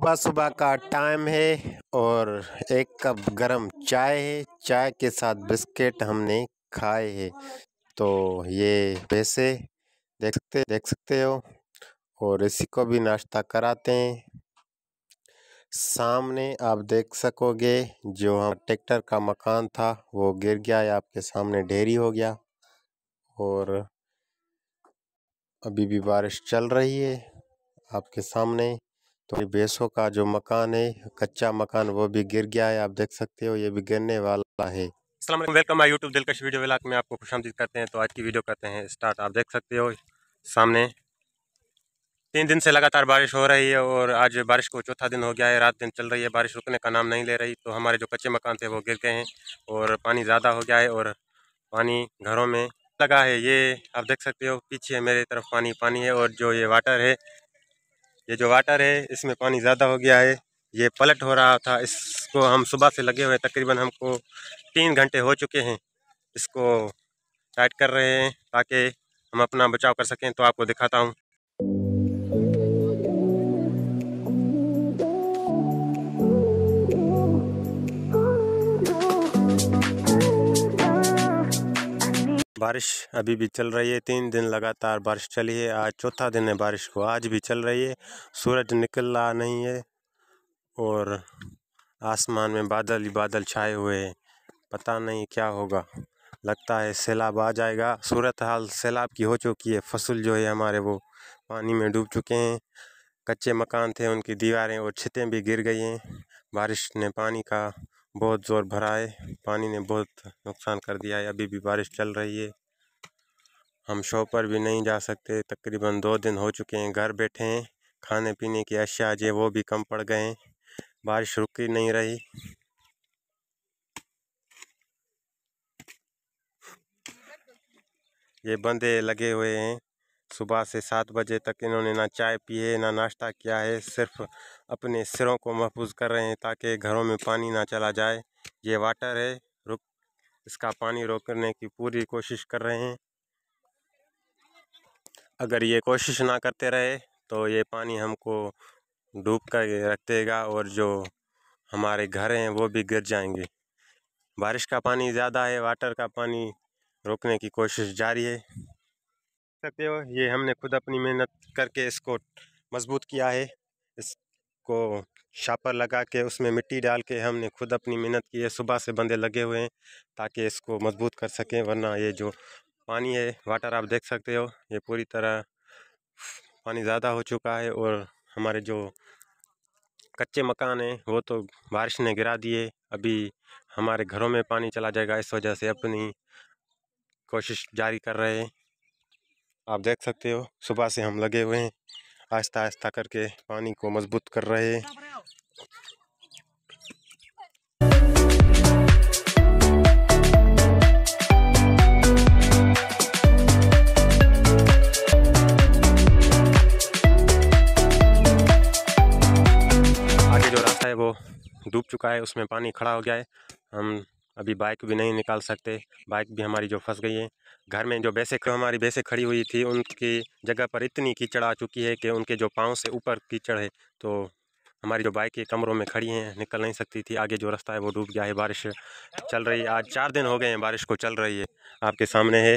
सुबह सुबह का टाइम है और एक कप गरम चाय है चाय के साथ बिस्किट हमने खाए हैं तो ये पैसे देख सकते देख सकते हो और इसी को भी नाश्ता कराते हैं सामने आप देख सकोगे जो हम ट्रैक्टर का मकान था वो गिर गया है आपके सामने ढेरी हो गया और अभी भी बारिश चल रही है आपके सामने तो ये भैंसों का जो मकान है कच्चा मकान वो भी गिर गया है आप देख सकते हो ये भी गिरने वाला है असलम वेलकम आई यूट्यूब दिलकश वीडियो विलाक में आपको खुश करते हैं तो आज की वीडियो करते हैं स्टार्ट आप देख सकते हो सामने तीन दिन से लगातार बारिश हो रही है और आज बारिश को चौथा दिन हो गया है रात दिन चल रही है बारिश रुकने का नाम नहीं ले रही तो हमारे जो कच्चे मकान थे वो गिर गए हैं और पानी ज़्यादा हो गया है और पानी घरों में लगा है ये आप देख सकते हो पीछे मेरे तरफ पानी पानी है और जो ये वाटर है ये जो वाटर है इसमें पानी ज़्यादा हो गया है ये पलट हो रहा था इसको हम सुबह से लगे हुए तकरीबन हमको तीन घंटे हो चुके हैं इसको टाइट कर रहे हैं ताकि हम अपना बचाव कर सकें तो आपको दिखाता हूँ बारिश अभी भी चल रही है तीन दिन लगातार बारिश चली है आज चौथा दिन है बारिश को आज भी चल रही है सूरज निकल रहा नहीं है और आसमान में बादल ही बादल छाए हुए हैं पता नहीं क्या होगा लगता है सैलाब आ जाएगा सूरत हाल सैलाब की हो चुकी है फसल जो है हमारे वो पानी में डूब चुके हैं कच्चे मकान थे उनकी दीवारें और छतें भी गिर गई हैं बारिश ने पानी का बहुत ज़ोर भरा है पानी ने बहुत नुकसान कर दिया है अभी भी बारिश चल रही है हम शॉप पर भी नहीं जा सकते तकरीबन दो दिन हो चुके हैं घर बैठे हैं खाने पीने की अशिया जो वो भी कम पड़ गए हैं बारिश रुक ही नहीं रही ये बंदे लगे हुए हैं सुबह से सात बजे तक इन्होंने ना चाय पिए ना नाश्ता किया है सिर्फ अपने सिरों को महफूज कर रहे हैं ताकि घरों में पानी ना चला जाए ये वाटर है रुक इसका पानी रोकने की पूरी कोशिश कर रहे हैं अगर ये कोशिश ना करते रहे तो ये पानी हमको डूब कर रख देगा और जो हमारे घर हैं वो भी गिर जाएंगे बारिश का पानी ज़्यादा है वाटर का पानी रोकने की कोशिश जारी है सकते हो ये हमने खुद अपनी मेहनत करके इसको मजबूत किया है इसको शापर लगा के उसमें मिट्टी डाल के हमने खुद अपनी मेहनत की है सुबह से बंदे लगे हुए हैं ताकि इसको मजबूत कर सकें वरना ये जो पानी है वाटर आप देख सकते हो ये पूरी तरह पानी ज़्यादा हो चुका है और हमारे जो कच्चे मकान हैं वो तो बारिश ने गिरा दिए अभी हमारे घरों में पानी चला जाएगा इस वजह से अपनी कोशिश जारी कर रहे हैं आप देख सकते हो सुबह से हम लगे हुए हैं आहिस्ता आहिस्ता करके पानी को मजबूत कर रहे हैं है वो डूब चुका है उसमें पानी खड़ा हो गया है हम अभी बाइक भी नहीं निकाल सकते बाइक भी हमारी जो फंस गई है घर में जो भैंसे हमारी बैसे खड़ी हुई थी उनकी जगह पर इतनी कीचड़ आ चुकी है कि उनके जो पाँव से ऊपर कीचड़ है तो हमारी जो बाइक है कमरों में खड़ी हैं निकल नहीं सकती थी आगे जो रास्ता है वो डूब गया है बारिश चल रही है आज चार दिन हो गए हैं बारिश को चल रही है आपके सामने है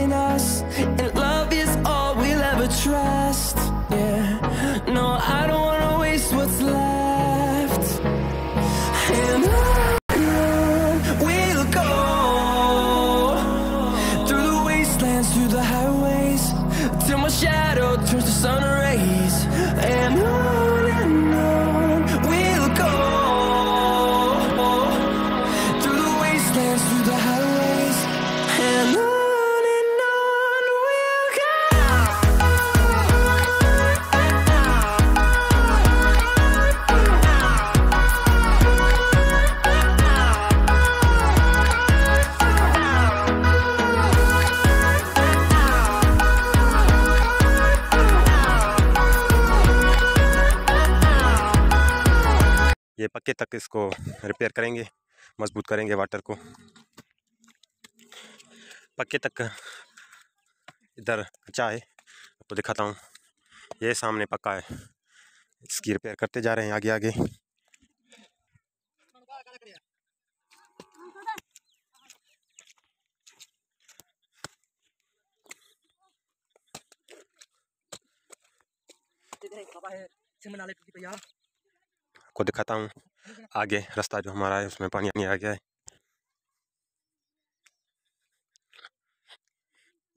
पक्के तक इसको रिपेयर करेंगे मजबूत करेंगे वाटर को पक्के तक इधर कच्चा है आपको तो दिखाता हूँ ये सामने पक्का है इसकी रिपेयर करते जा रहे हैं आगे आगे को दिखाता हूँ आगे रास्ता जो हमारा है उसमें पानी आ गया है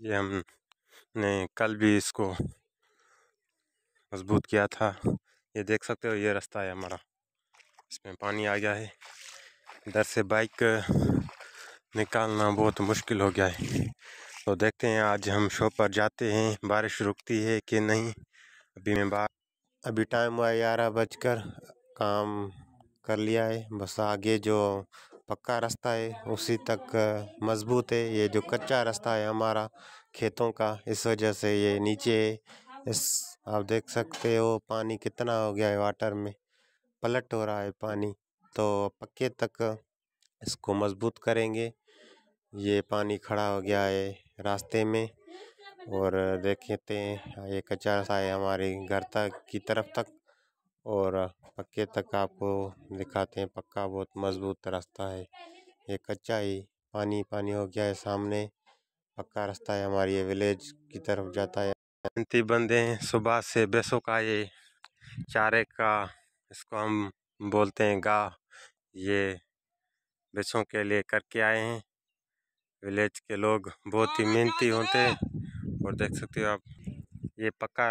ये हमने कल भी इसको मजबूत किया था ये देख सकते हो ये रास्ता है हमारा इसमें पानी आ गया है इधर से बाइक निकालना बहुत मुश्किल हो गया है तो देखते हैं आज हम शो पर जाते हैं बारिश रुकती है कि नहीं अभी मैं बाहर अभी टाइम हुआ ग्यारह बजकर काम कर लिया है बस आगे जो पक्का रास्ता है उसी तक मजबूत है ये जो कच्चा रास्ता है हमारा खेतों का इस वजह से ये नीचे है इस आप देख सकते हो पानी कितना हो गया है वाटर में पलट हो रहा है पानी तो पक्के तक इसको मजबूत करेंगे ये पानी खड़ा हो गया है रास्ते में और देखते हैं ये कच्चा रास्ता है हमारे घर तक की तरफ तक और पक्के तक आपको दिखाते हैं पक्का बहुत मजबूत रास्ता है ये कच्चा ही पानी पानी हो गया है सामने पक्का रास्ता है हमारी ये विलेज की तरफ जाता है मेहनती बंदे हैं सुबह से बेसों का ये चारे का इसको हम बोलते हैं गा ये बेसों के लिए करके आए हैं विलेज के लोग बहुत ही मेहनती होते हैं और देख सकते हो आप ये पक्का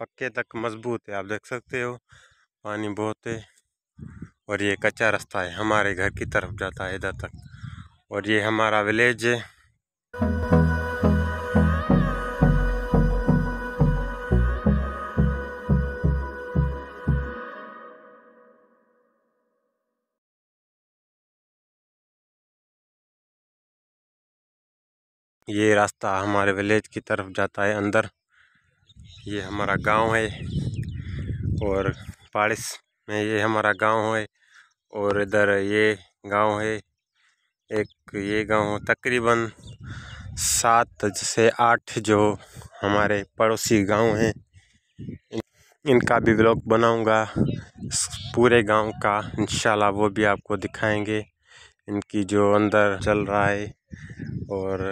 पक्के तक मजबूत है आप देख सकते हो पानी बहुत है और ये कच्चा रास्ता है हमारे घर की तरफ जाता है इधर तक और ये हमारा विलेज है ये रास्ता हमारे विलेज की तरफ जाता है अंदर ये हमारा गांव है और पाड़िस में ये हमारा गांव है और इधर ये गांव है एक ये गांव तकरीबन सात से आठ जो हमारे पड़ोसी गांव हैं इनका भी ब्लॉग बनाऊंगा पूरे गांव का इंशाल्लाह वो भी आपको दिखाएंगे इनकी जो अंदर चल रहा है और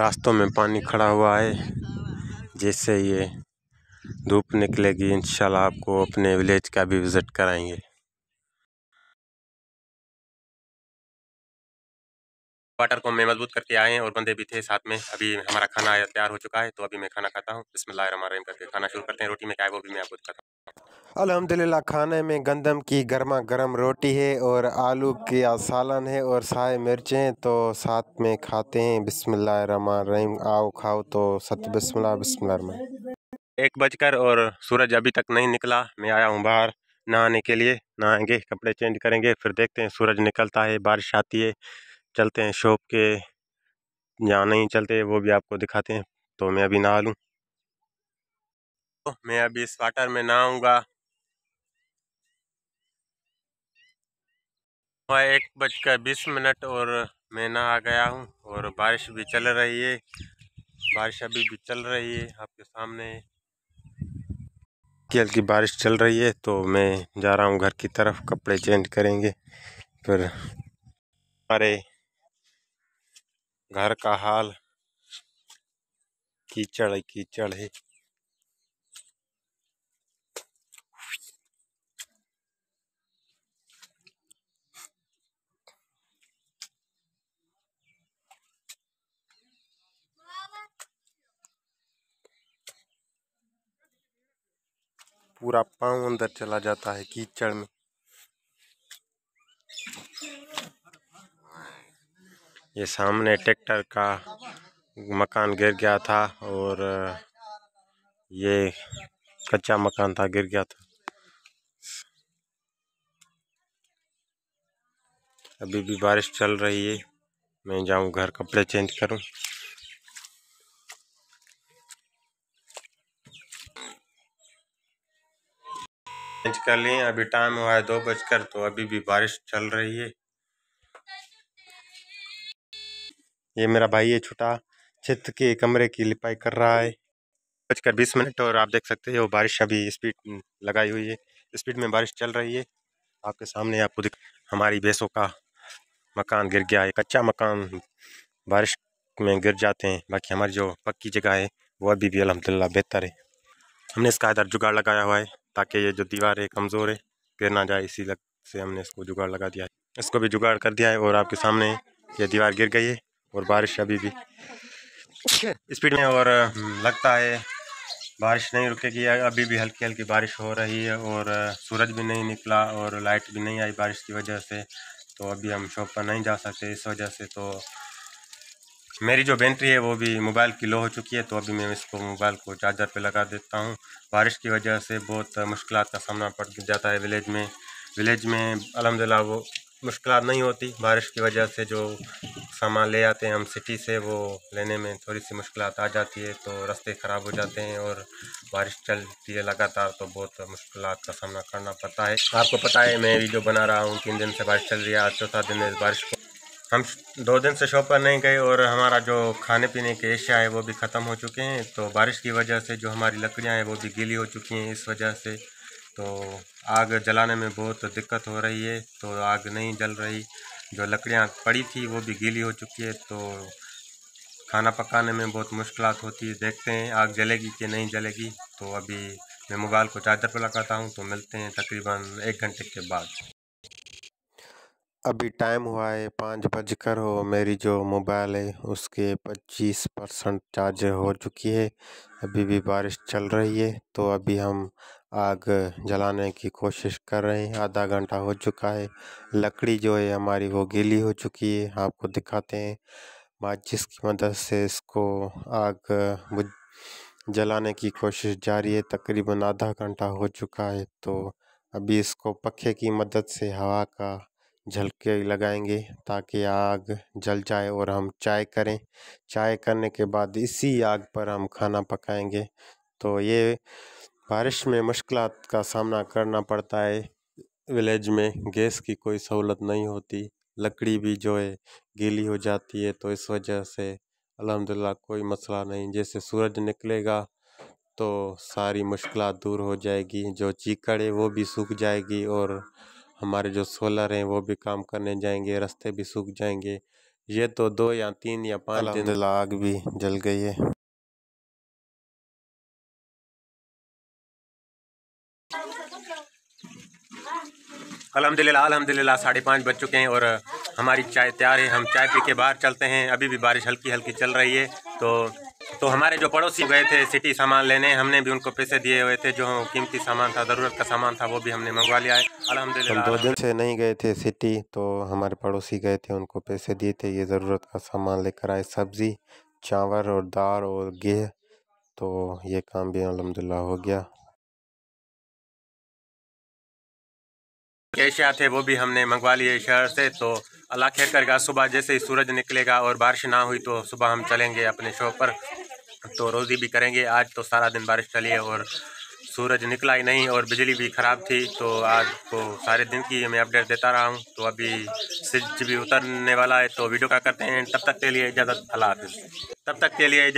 रास्तों में पानी खड़ा हुआ है जिससे ये धूप निकलेगी इंशाल्लाह आपको अपने विलेज का भी विज़िट कराएंगे वाटर को मैं मजबूत करके आए हैं और बंदे भी थे साथ में अभी हमारा खाना तैयार हो चुका है तो अभी मैं खाना खाता हूँ लाइन रहीम करके खाना शुरू करते हैं रोटी में क्या है वो भी मैं आपको दिखाता हूँ अलहमदिल्ला खाने में गंदम की गर्मा गर्म रोटी है और आलू की सालन है और साए मिर्चें तो साथ में खाते हैं रही आओ खाओ तो सत बिस्मिल्लाह बिस्मिल्लाह एक बजकर और सूरज अभी तक नहीं निकला मैं आया हूँ बाहर नहाने के लिए नहाएंगे कपड़े चेंज करेंगे फिर देखते हैं सूरज निकलता है बारिश आती है चलते हैं शॉप के जहाँ नहीं चलते वो भी आपको दिखाते हैं तो मैं अभी नहा लूँ तो मैं अभी इस वाटर में नहाँगा हुआ एक बज कर बीस मिनट और मैं ना आ गया हूँ और बारिश भी चल रही है बारिश अभी भी चल रही है आपके सामने हल्की हल्की बारिश चल रही है तो मैं जा रहा हूँ घर की तरफ कपड़े चेंज करेंगे फिर हमारे घर का हाल कीचड़ कीचड़ है पूरा पाँव अंदर चला जाता है कीचड़ में ये सामने ट्रैक्टर का मकान गिर गया था और ये कच्चा मकान था गिर गया था अभी भी बारिश चल रही है मैं जाऊं घर कपड़े चेंज करूं चेंज कर लें अभी टाइम हुआ है दो बजकर तो अभी भी बारिश चल रही है ये मेरा भाई है छोटा छत के कमरे की लिपाई कर रहा है बजकर बीस मिनट और आप देख सकते हैं वो बारिश अभी स्पीड लगाई हुई है स्पीड में बारिश चल रही है आपके सामने आपको दिख हमारी भैंसों का मकान गिर गया है कच्चा मकान बारिश में गिर जाते हैं बाकी हमारी जो पक्की जगह है वो अभी भी अलहमदिल्ला बेहतर है हमने इसका इधर जुगाड़ लगाया हुआ है ताकि ये जो दीवार है कमज़ोर है गिर ना जाए इसी लग से हमने इसको जुगाड़ लगा दिया है इसको भी जुगाड़ कर दिया है और आपके सामने ये दीवार गिर गई है और बारिश अभी भी स्पीड में और हम्म, लगता है बारिश नहीं रुकेगी अभी भी हल्की हल्की बारिश हो रही है और सूरज भी नहीं निकला और लाइट भी नहीं आई बारिश की वजह से तो अभी हम शॉप पर नहीं जा सकते इस वजह से तो मेरी जो बैटरी है वो भी मोबाइल की लो हो चुकी है तो अभी मैं इसको मोबाइल को चार्जर पे लगा देता हूँ बारिश की वजह से बहुत मुश्किल का सामना पड़ जाता है विलेज में विलेज में अलहमदिल्ला वो मुश्किल नहीं होती बारिश की वजह से जो सामान ले आते हैं हम सिटी से वो लेने में थोड़ी सी मुश्किल आ जाती है तो रास्ते ख़राब हो जाते हैं और बारिश चलती है लगातार तो बहुत मुश्किल का सामना करना पड़ता है आपको पता है मैं वीडियो बना रहा हूँ तीन दिन से बारिश चल रही है आज चौथा दिन इस बारिश को हम दो दिन से शॉप पर नहीं गए और हमारा जो खाने पीने के एशिया है वो भी ख़त्म हो चुके हैं तो बारिश की वजह से जो हमारी लकड़ियाँ हैं वो भी गीली हो चुकी हैं इस वजह से तो आग जलाने में बहुत दिक्कत हो रही है तो आग नहीं जल रही जो लकड़ियाँ पड़ी थी वो भी गीली हो चुकी है तो खाना पकाने में बहुत मुश्किल होती है देखते हैं आग जलेगी कि नहीं जलेगी तो अभी मैं मोबाइल को चार्जर पर लगाता हूँ तो मिलते हैं तकरीबन एक घंटे के बाद अभी टाइम हुआ है पाँच बजकर हो मेरी जो मोबाइल है उसके पच्चीस परसेंट चार्ज हो चुकी है अभी भी बारिश चल रही है तो अभी हम आग जलाने की कोशिश कर रहे हैं आधा घंटा हो चुका है लकड़ी जो है हमारी वो गीली हो चुकी है आपको दिखाते हैं माचिस की मदद से इसको आग जलाने की कोशिश जारी है तकरीबन आधा घंटा हो चुका है तो अभी इसको पखे की मदद से हवा का झलके लगाएंगे ताकि आग जल जाए और हम चाय करें चाय करने के बाद इसी आग पर हम खाना पकाएंगे तो ये बारिश में मुश्किल का सामना करना पड़ता है विलेज में गैस की कोई सहूलत नहीं होती लकड़ी भी जो है गीली हो जाती है तो इस वजह से अलहमदिल्ला कोई मसला नहीं जैसे सूरज निकलेगा तो सारी मुश्किल दूर हो जाएगी जो चीकड़ है वो भी सूख जाएगी और हमारे जो सोलर हैं वो भी काम करने जाएंगे रास्ते भी सूख जाएंगे ये तो दो या तीन या पाँच दिन आग भी जल गई है अलहमदिल्ला अलहमदिल्ला साढ़े पाँच बज चुके हैं और हमारी चाय तैयार है हम चाय पी के बाहर चलते हैं अभी भी बारिश हल्की हल्की चल रही है तो तो हमारे जो पड़ोसी गए थे सिटी सामान लेने हमने भी उनको पैसे दिए हुए थे जो कीमती सामान था ज़रूरत का सामान था वो भी हमने मंगवा लिया है अलहमदिल्ला दो दिन से नहीं गए थे सिटी तो हमारे पड़ोसी गए थे उनको पैसे दिए थे ये ज़रूरत का सामान लेकर आए सब्ज़ी चावल और दाल और गेह तो ये काम भी अलहमदिल्ला हो गया एशिया थे वो भी हमने मंगवा लिए शहर से तो अल्लाह खैर करेगा सुबह जैसे ही सूरज निकलेगा और बारिश ना हुई तो सुबह हम चलेंगे अपने शो पर तो रोज़ी भी करेंगे आज तो सारा दिन बारिश चली है और सूरज निकला ही नहीं और बिजली भी ख़राब थी तो आज को तो सारे दिन की मैं अपडेट देता रहा हूँ तो अभी सिज भी उतरने वाला है तो वीडियो का करते हैं तब तक के लिए इजाज़त अल्लाह हाफिज़ तब तक के लिए